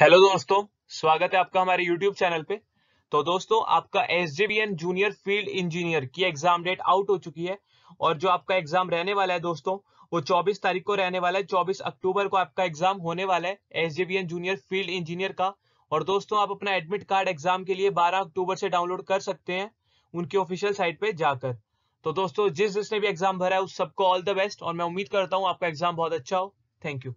hello दोस्तों स्वागत है आपका हमारे यूट्यूब चैनल पे तो दोस्तों आपका एस जूनियर फील्ड इंजीनियर की एग्जाम डेट आउट हो चुकी है और जो आपका एग्जाम रहने वाला है दोस्तों वो 24 तारीख को रहने वाला है 24 अक्टूबर को आपका एग्जाम होने वाला है एस जूनियर फील्ड इंजीनियर का और दोस्तों आप अपना एडमिट कार्ड एग्जाम के लिए बारह अक्टूबर से डाउनलोड कर सकते हैं उनके ऑफिशियल साइट पे जाकर तो दोस्तों जिस जिसने भी एग्जाम भरा है उस सबको ऑल द बेस्ट और मैं उम्मीद करता हूँ आपका एग्जाम बहुत अच्छा हो थैंक यू